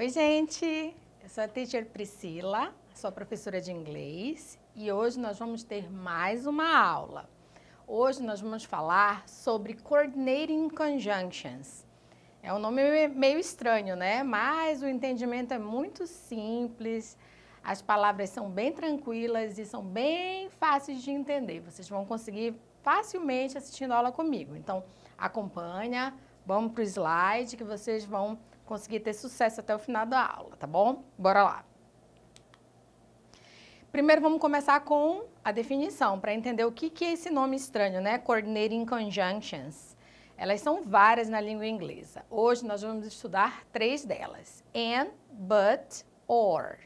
Oi, gente! Eu sou a teacher Priscila, sou professora de inglês e hoje nós vamos ter mais uma aula. Hoje nós vamos falar sobre Coordinating Conjunctions. É um nome meio estranho, né? Mas o entendimento é muito simples, as palavras são bem tranquilas e são bem fáceis de entender. Vocês vão conseguir facilmente assistindo a aula comigo. Então, acompanha, vamos para o slide que vocês vão conseguir ter sucesso até o final da aula, tá bom? Bora lá. Primeiro vamos começar com a definição, para entender o que, que é esse nome estranho, né? Coordinating Conjunctions. Elas são várias na língua inglesa. Hoje nós vamos estudar três delas. And, but, or.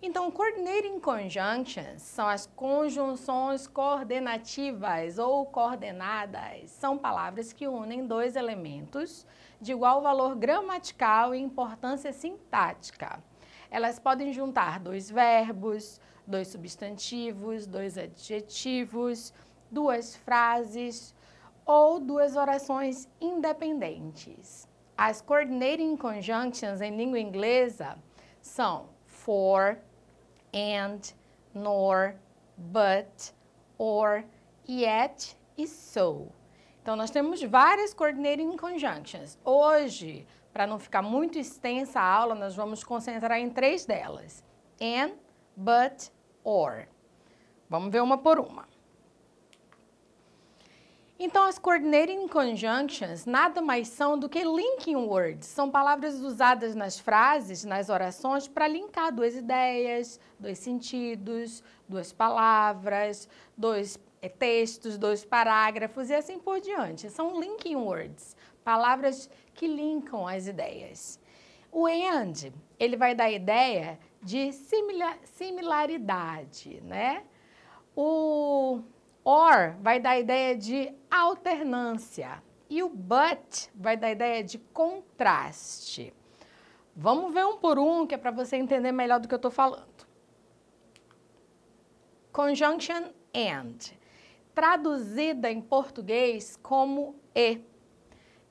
Então, coordinating conjunctions são as conjunções coordenativas ou coordenadas. São palavras que unem dois elementos de igual valor gramatical e importância sintática. Elas podem juntar dois verbos, dois substantivos, dois adjetivos, duas frases ou duas orações independentes. As coordinating conjunctions em língua inglesa são for, and, nor, but, or, yet e so. Então, nós temos várias coordinating conjunctions. Hoje, para não ficar muito extensa a aula, nós vamos concentrar em três delas. And, but, or. Vamos ver uma por uma. Então, as coordinating conjunctions nada mais são do que linking words. São palavras usadas nas frases, nas orações, para linkar duas ideias, dois sentidos, duas palavras, dois eh, textos, dois parágrafos e assim por diante. São linking words, palavras que linkam as ideias. O and, ele vai dar a ideia de similar, similaridade, né? O or vai dar a ideia de alternância e o but vai dar a ideia de contraste. Vamos ver um por um, que é para você entender melhor do que eu estou falando. Conjunction and, traduzida em português como e.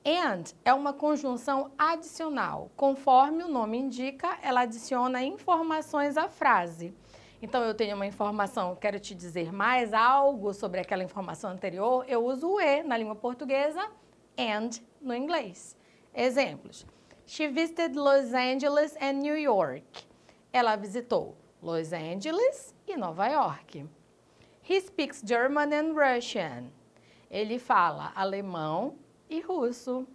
And é uma conjunção adicional. Conforme o nome indica, ela adiciona informações à frase. Então, eu tenho uma informação, quero te dizer mais algo sobre aquela informação anterior, eu uso o E na língua portuguesa, and no inglês. Exemplos. She visited Los Angeles and New York. Ela visitou Los Angeles e Nova York. He speaks German and Russian. Ele fala alemão e russo.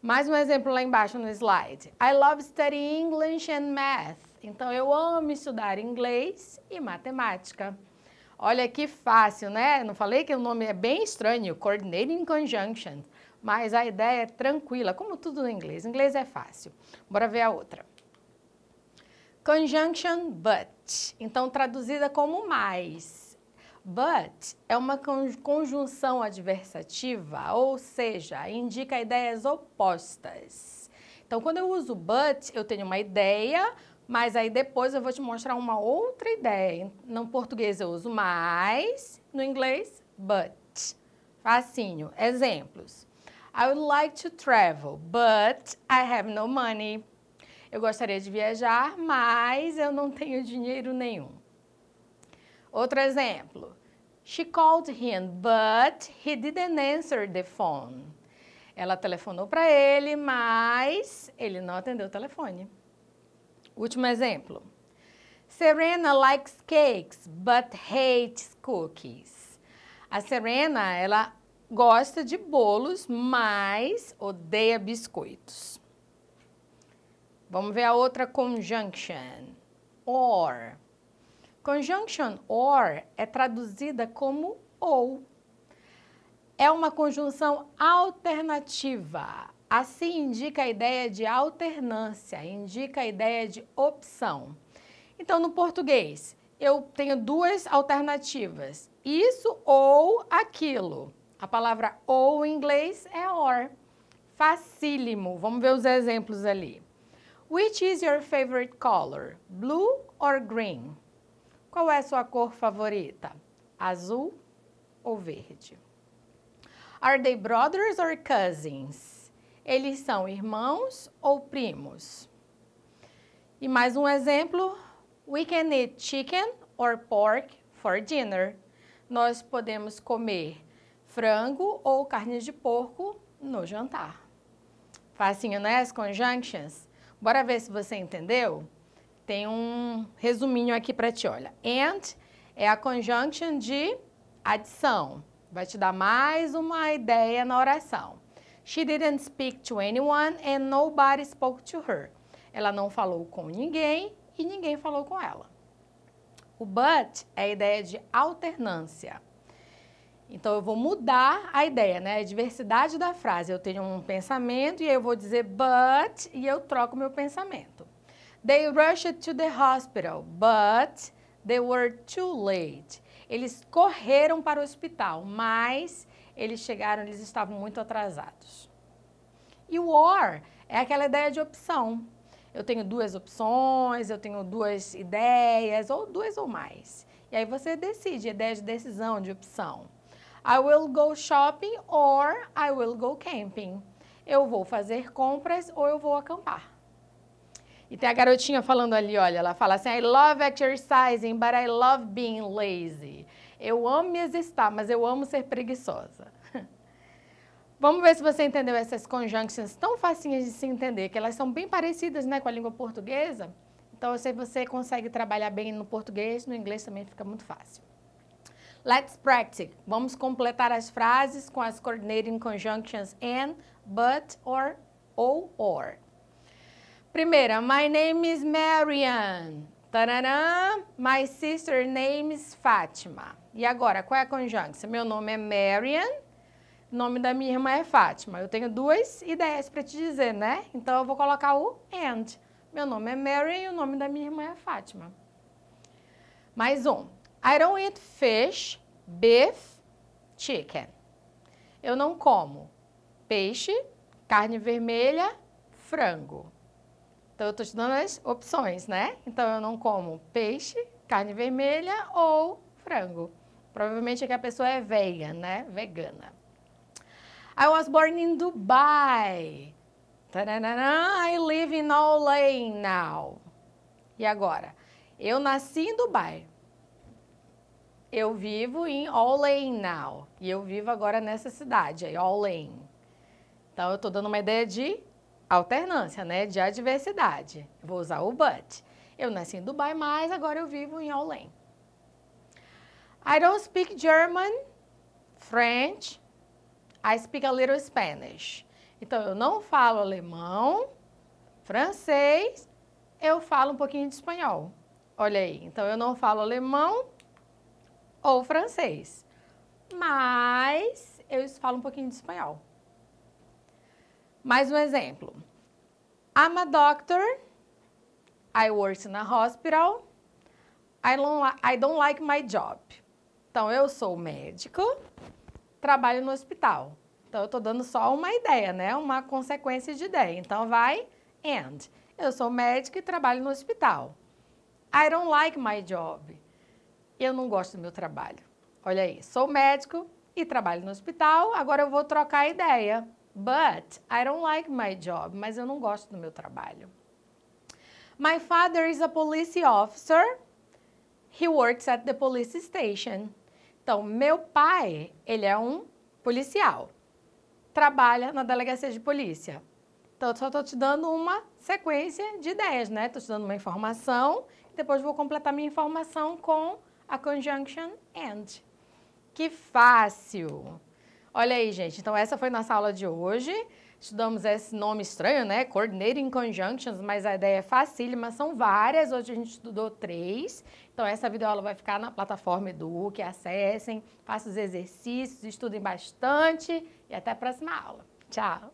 Mais um exemplo lá embaixo no slide. I love studying English and math. Então eu amo estudar inglês e matemática. Olha que fácil, né? Não falei que o nome é bem estranho, Coordinating Conjunction, mas a ideia é tranquila, como tudo no inglês. O inglês é fácil. Bora ver a outra. Conjunction but, então traduzida como mais. But é uma conjunção adversativa, ou seja, indica ideias opostas. Então, quando eu uso but, eu tenho uma ideia, mas aí depois eu vou te mostrar uma outra ideia. No português eu uso mais, no inglês, but. Facinho. Exemplos. I would like to travel, but I have no money. Eu gostaria de viajar, mas eu não tenho dinheiro nenhum. Outro exemplo. She called him, but he didn't answer the phone. Ela telefonou para ele, mas ele não atendeu o telefone. Último exemplo. Serena likes cakes, but hates cookies. A Serena, ela gosta de bolos, mas odeia biscoitos. Vamos ver a outra conjunction. Or. Conjunction or é traduzida como ou. É uma conjunção alternativa. Assim indica a ideia de alternância, indica a ideia de opção. Então, no português, eu tenho duas alternativas: isso ou aquilo. A palavra ou em inglês é or. Facílimo. Vamos ver os exemplos ali. Which is your favorite color? Blue or green? Qual é a sua cor favorita? Azul ou verde? Are they brothers or cousins? Eles são irmãos ou primos? E mais um exemplo, we can eat chicken or pork for dinner. Nós podemos comer frango ou carne de porco no jantar. Facinho, né? As conjunctions. Bora ver se você entendeu? Tem um resuminho aqui para ti, olha. And é a conjunction de adição. Vai te dar mais uma ideia na oração. She didn't speak to anyone and nobody spoke to her. Ela não falou com ninguém e ninguém falou com ela. O but é a ideia de alternância. Então eu vou mudar a ideia, né? A diversidade da frase. Eu tenho um pensamento e eu vou dizer but e eu troco meu pensamento. They rushed to the hospital, but they were too late. Eles correram para o hospital, mas eles chegaram, eles estavam muito atrasados. E o or é aquela ideia de opção. Eu tenho duas opções, eu tenho duas ideias, ou duas ou mais. E aí você decide, ideia de decisão, de opção. I will go shopping or I will go camping. Eu vou fazer compras ou eu vou acampar. E tem a garotinha falando ali, olha, ela fala assim, I love exercising, but I love being lazy. Eu amo me exercitar, mas eu amo ser preguiçosa. Vamos ver se você entendeu essas conjunctions tão facinhas de se entender, que elas são bem parecidas né, com a língua portuguesa. Então, se você consegue trabalhar bem no português, no inglês também fica muito fácil. Let's practice. Vamos completar as frases com as coordinating conjunctions and, but, or, ou, or. Primeira, my name is Marian. Tarará, my sister name is Fátima. E agora, qual é a conjunção? Meu nome é Marian, nome da minha irmã é Fátima. Eu tenho duas ideias para te dizer, né? Então eu vou colocar o and. Meu nome é Marian e o nome da minha irmã é Fátima. Mais um. I don't eat fish, beef, chicken. Eu não como peixe, carne vermelha, frango. Então, eu estou te dando as opções, né? Então, eu não como peixe, carne vermelha ou frango. Provavelmente é que a pessoa é vegan, né? Vegana. I was born in Dubai. I live in Olay now. E agora? Eu nasci em Dubai. Eu vivo em Olay now. E eu vivo agora nessa cidade aí, Olay. Então, eu estou dando uma ideia de alternância, né, de adversidade. Vou usar o but. Eu nasci em Dubai, mas agora eu vivo em Holland. I don't speak German, French, I speak a little Spanish. Então, eu não falo alemão, francês, eu falo um pouquinho de espanhol. Olha aí, então eu não falo alemão ou francês, mas eu falo um pouquinho de espanhol. Mais um exemplo. I'm a doctor. I work in a hospital. I don't, I don't like my job. Então, eu sou médico, trabalho no hospital. Então, eu estou dando só uma ideia, né? Uma consequência de ideia. Então, vai and. Eu sou médico e trabalho no hospital. I don't like my job. Eu não gosto do meu trabalho. Olha aí, sou médico e trabalho no hospital, agora eu vou trocar a ideia. But I don't like my job. Mas eu não gosto do meu trabalho. My father is a police officer. He works at the police station. Então, meu pai, ele é um policial. Trabalha na delegacia de polícia. Então, eu só estou te dando uma sequência de ideias, né? Estou te dando uma informação, depois vou completar minha informação com a conjunction AND. Que fácil! Olha aí, gente. Então, essa foi nossa aula de hoje. Estudamos esse nome estranho, né? Coordinating Conjunctions, mas a ideia é facílima, são várias. Hoje a gente estudou três. Então, essa videoaula vai ficar na plataforma Eduque. Acessem, façam os exercícios, estudem bastante e até a próxima aula. Tchau!